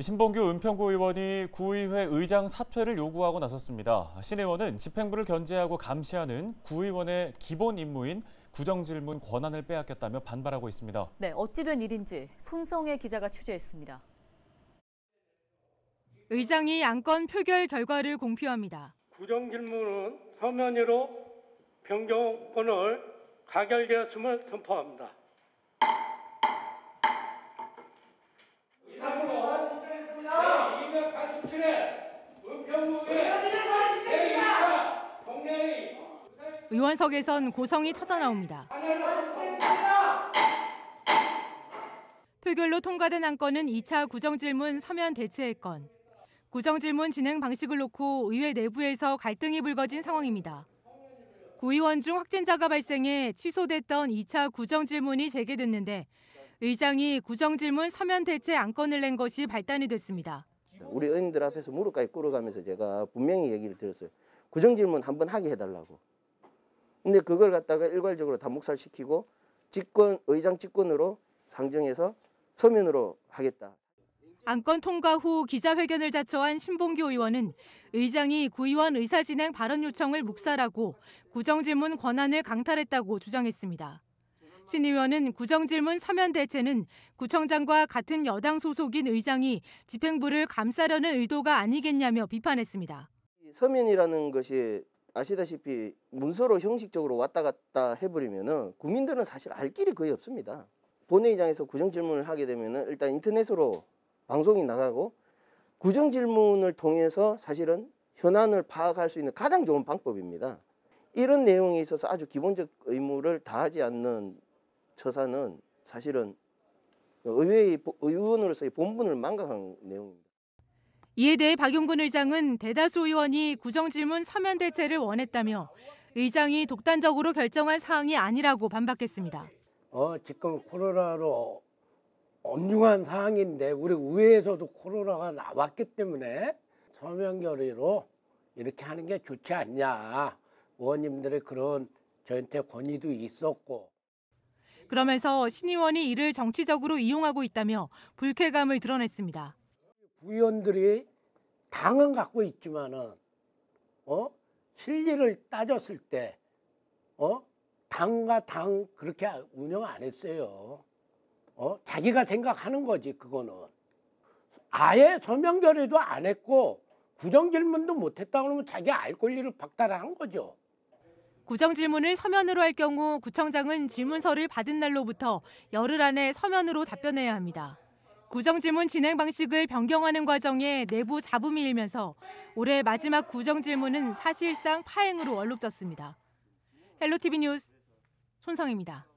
신봉규 은평구 의원이 구의회 의장 사퇴를 요구하고 나섰습니다. 신 의원은 집행부를 견제하고 감시하는 구의원의 기본 임무인 구정질문 권한을 빼앗겼다며 반발하고 있습니다. 네, 어찌된 일인지 손성혜 기자가 취재했습니다. 의장이 안건 표결 결과를 공표합니다. 구정질문은 서면으로 변경권을 가결되었음을 선포합니다. 의원석에선 고성이 터져나옵니다. 표결로 통과된 안건은 2차 구정질문 서면 대체의건 구정질문 진행 방식을 놓고 의회 내부에서 갈등이 불거진 상황입니다. 구의원 중 확진자가 발생해 취소됐던 2차 구정질문이 재개됐는데 의장이 구정질문 서면 대체 안건을 낸 것이 발단이 됐습니다. 우리 의원들 앞에서 무릎까지 꿇어가면서 제가 분명히 얘기를 들었어요 구정질문 한번 하게 해달라고. 근데 그걸 갖다가 일괄적으로 다목살시키고 직권 의장 직권으로 상정해서 서면으로 하겠다. 안건 통과 후 기자회견을 자처한 신봉규 의원은 의장이 구의원 의사진행 발언 요청을 묵살하고 구정질문 권한을 강탈했다고 주장했습니다. 신 의원은 구정질문 서면 대체는 구청장과 같은 여당 소속인 의장이 집행부를 감싸려는 의도가 아니겠냐며 비판했습니다. 서면이라는 것이 아시다시피 문서로 형식적으로 왔다 갔다 해버리면은 국민들은 사실 알 길이 거의 없습니다. 본회의장에서 구정질문을 하게 되면은 일단 인터넷으로 방송이 나가고 구정질문을 통해서 사실은 현안을 파악할 수 있는 가장 좋은 방법입니다. 이런 내용에 있어서 아주 기본적 의무를 다하지 않는 처사는 사실은 의회의 의원으로서의 본분을 망각한 내용입니다. 이에 대해 박용근 의장은 대다수 의원이 구정질문 서면 대체를 원했다며 의장이 독단적으로 결정한 사항이 아니라고 반박했습니다. 어, 지금 코로나로 엄중한 사항인데 우리 의회에서도 코로나가 나왔기 때문에 서면 결의로 이렇게 하는 게 좋지 않냐. 의원님들의 그런 저한테 권위도 있었고. 그러면서 신 의원이 이를 정치적으로 이용하고 있다며 불쾌감을 드러냈습니다. 부위원들이 당은 갖고 있지만은 어 실리를 따졌을 때어 당과 당 그렇게 운영 안 했어요. 어 자기가 생각하는 거지 그거는 아예 서명 결의도 안 했고 구정 질문도 못 했다 그러면 자기 알 권리를 박탈한 거죠. 구정 질문을 서면으로 할 경우 구청장은 질문서를 받은 날로부터 열흘 안에 서면으로 답변해야 합니다. 구정질문 진행 방식을 변경하는 과정에 내부 잡음이 일면서 올해 마지막 구정질문은 사실상 파행으로 얼룩졌습니다. 헬로티비 뉴스 손성입니다.